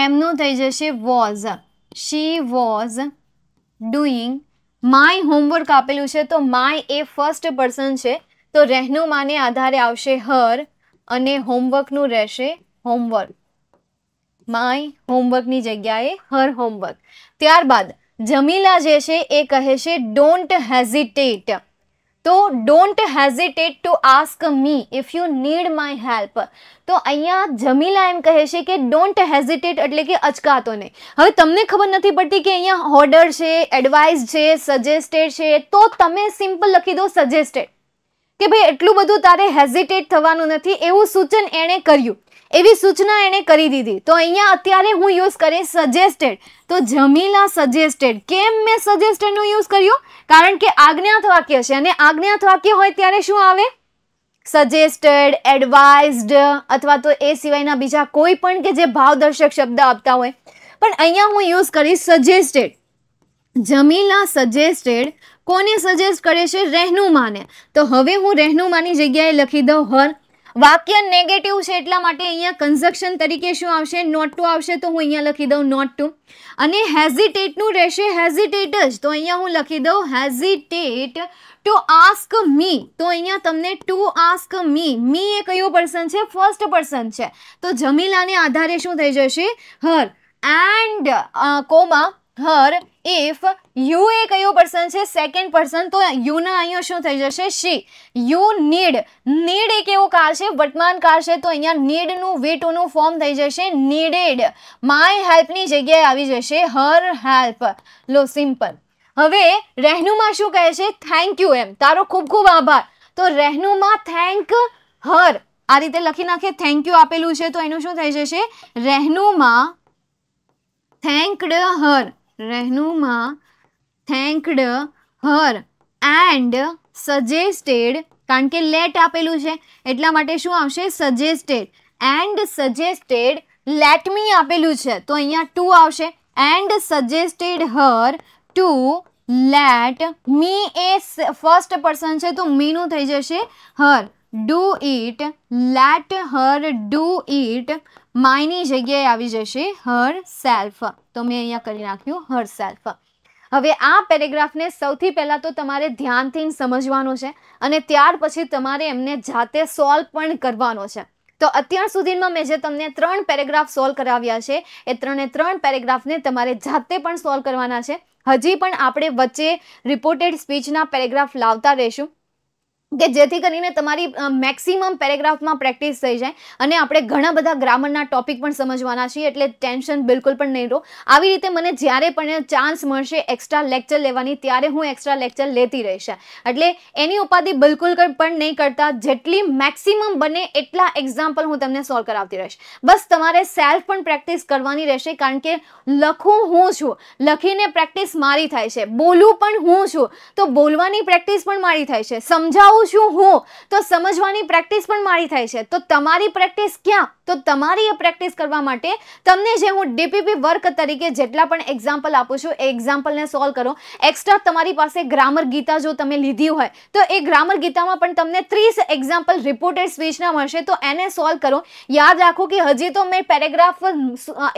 એમનું થઈ જશે was she was doing my homework આપેલું છે તો માય એ ફર્સ્ટ પર્સન છે તો રહેનુમાને આધારે આવશે હર અને હોમવર્કનું રહેશે હોમવર્ક માય હોમવર્કની જગ્યાએ હર હોમવર્ક ત્યારબાદ જમીલા જે છે એ કહે છે ડોન્ટ હેઝિટેટ તો don't hesitate to ask me if you need my help તો અહીંયા જમીલા એમ કહે છે કે ડોન્ટ હેઝિટેટ એટલે કે અચકાતો નહીં હવે તમને ખબર નથી પડતી કે અહીંયા હોર્ડર છે એડવાઇસ છે સજેસ્ટેડ છે તો તમે સિમ્પલ લખી દો સજેસ્ટેડ કે ભાઈ એટલું બધું તારે હેઝિટેટ થવાનું નથી એવું સૂચન એણે કર્યું એવી સૂચના એણે કરી દીધી તો અહીંયા અત્યારે હું યુઝ કરીશ સજેસ્ટેડ તો જમીલા સજેસ્ટેડ કેમ મેં સજેસ્ટેડનું યુઝ કર્યું કારણ કે આજ્ઞાત વાક્ય છે અને આજ્ઞાત વાક્ય હોય ત્યારે શું આવે સજેસ્ટેડ એડવાઇઝડ અથવા તો એ સિવાયના બીજા કોઈ પણ કે જે ભાવદર્શક શબ્દ આપતા હોય પણ અહીંયા હું યુઝ કરીશ સજેસ્ટેડ જમીલા સજેસ્ટેડ કોને સજેસ્ટ કરે છે રહેનુમાને તો હવે હું રહેનુમાની જગ્યાએ લખી દઉં હર વાક્ય નેગેટિવ છે એટલા માટે અહીંયા કન્ઝક્શન તરીકે શું આવશે નોટ ટુ આવશે તો હું અહીંયા લખી દઉં નોટ ટુ અને હેઝિટેટનું રહેશે હેઝિટેટ જ તો અહીંયા હું લખી દઉં હેઝિટેટ ટુ આસ્ક મી તો અહીંયા તમને ટુ આસ્ક મી મી એ કયો પર્સન છે ફર્સ્ટ પર્સન છે તો જમીલાને આધારે શું થઈ જશે her and comma her if you એ કયો પર્સન છે સેકન્ડ પર્સન તો યુના અહીંયા શું થઈ જશે શી યુ નીડ નીડ એક એવો કાળ છે વર્તમાન કાળ છે તો અહીંયા નીડનું વી ટુનું ફોર્મ થઈ જશે નીડેડ માય હેલ્પની જગ્યાએ આવી જશે હર હેલ્પ લો સિમ્પલ હવે રહેનુમાં શું કહે છે થેન્ક યુ એમ તારો ખૂબ ખૂબ આભાર તો રહેનુમાં થેન્ક હર આ રીતે લખી નાખે થેન્ક યુ આપેલું છે તો એનું શું થઈ જશે Rehnuma thanked her Rehnuma thanked her and suggested કારણ કે લેટ આપેલું છે એટલા માટે શું આવશે suggested and suggested let me આપેલું છે તો અહીંયા ટુ આવશે and suggested her to let me એ ફર્સ્ટ પર્સન છે તો મીનું થઈ જશે her do it let her do it માયની જગ્યાએ આવી જશે હર સેલ્ફ તો મેં અહીંયા કરી નાખ્યું હર સેલ્ફ હવે આ પેરેગ્રાફને સૌથી પહેલાં તો તમારે ધ્યાનથી સમજવાનો છે અને ત્યાર પછી તમારે એમને જાતે સોલ્વ પણ કરવાનો છે તો અત્યાર સુધીમાં મેં જે તમને ત્રણ પેરેગ્રાફ સોલ્વ કરાવ્યા છે એ ત્રણે ત્રણ પેરેગ્રાફને તમારે જાતે પણ સોલ્વ કરવાના છે હજી પણ આપણે વચ્ચે રિપોર્ટેડ સ્પીચના પેરેગ્રાફ લાવતા રહીશું કે જેથી કરીને તમારી મેક્સિમમ પેરેગ્રાફમાં પ્રેક્ટિસ થઈ જાય અને આપણે ઘણા બધા ગ્રામરના ટોપિક પણ સમજવાના છીએ એટલે ટેન્શન બિલકુલ પણ નહીં રહો આવી રીતે મને જ્યારે પણ ચાન્સ મળશે એક્સ્ટ્રા લેક્ચર લેવાની ત્યારે હું એક્સ્ટ્રા લેક્ચર લેતી રહીશ એટલે એની ઉપાધિ બિલકુલ પણ નહીં કરતા જેટલી મેક્સિમમ બને એટલા એક્ઝામ્પલ હું તમને સોલ્વ કરાવતી રહીશ બસ તમારે સેલ્ફ પણ પ્રેક્ટિસ કરવાની રહેશે કારણ કે લખું હું છું લખીને પ્રેક્ટિસ મારી થાય છે બોલું પણ હું છું તો બોલવાની પ્રેક્ટિસ પણ મારી થાય છે સમજાવું સમજાવું છું હું તો સમજવાની પ્રેક્ટિસ પણ મારી થાય છે તો તમારી પ્રેક્ટિસ ક્યાં તો તમારી એ પ્રેક્ટિસ કરવા માટે તમને જે હું ડીપીપી વર્ક તરીકે જેટલા પણ એક્ઝામ્પલ આપું છું એ એક્ઝામ્પલને સોલ્વ કરો એક્સ્ટ્રા તમારી પાસે ગ્રામર ગીતા જો તમે લીધી હોય તો એ ગ્રામર ગીતામાં પણ તમને ત્રીસ એક્ઝામ્પલ રિપોર્ટેડ સ્પીચના મળશે તો એને સોલ્વ કરો યાદ રાખો કે હજી તો મેં પેરેગ્રાફ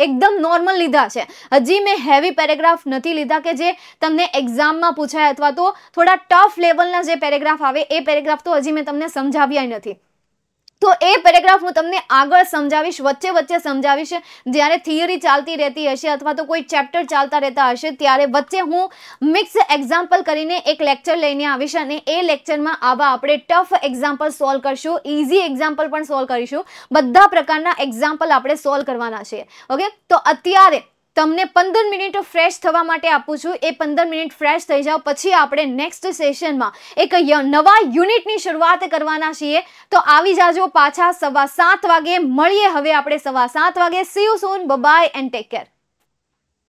એકદમ નોર્મલ લીધા છે હજી મેં હેવી પેરેગ્રાફ નથી લીધા કે જે તમને એક્ઝામમાં પૂછાય અથવા તો થોડા ટફ લેવલના જે પેરેગ્રાફ આવે એ પેરેગ્રાફ તો હજી મેં તમને સમજાવ્યા નથી તો એ પેરેગ્રાફ હું તમને આગળ સમજાવીશ વચ્ચે વચ્ચે સમજાવીશ જ્યારે થિયરી ચાલતી રહેતી હશે અથવા તો કોઈ ચેપ્ટર ચાલતા રહેતા હશે ત્યારે વચ્ચે હું મિક્સ એક્ઝામ્પલ કરીને એક લેક્ચર લઈને આવીશ અને એ લેક્ચરમાં આવા આપણે ટફ એક્ઝામ્પલ સોલ્વ કરીશું ઇઝી એક્ઝામ્પલ પણ સોલ્વ કરીશું બધા પ્રકારના એક્ઝામ્પલ આપણે સોલ્વ કરવાના છે ઓકે તો અત્યારે તમને પંદર મિનિટ ફ્રેશ થવા માટે આપું છું એ પંદર મિનિટ ફ્રેશ થઈ જાઓ પછી આપણે નેક્સ્ટ સેશનમાં એક નવા યુનિટની શરૂઆત કરવાના છીએ તો આવી જાજો પાછા સવા સાત વાગે મળીએ હવે આપણે સવા સાત વાગે see you soon bye bye and take care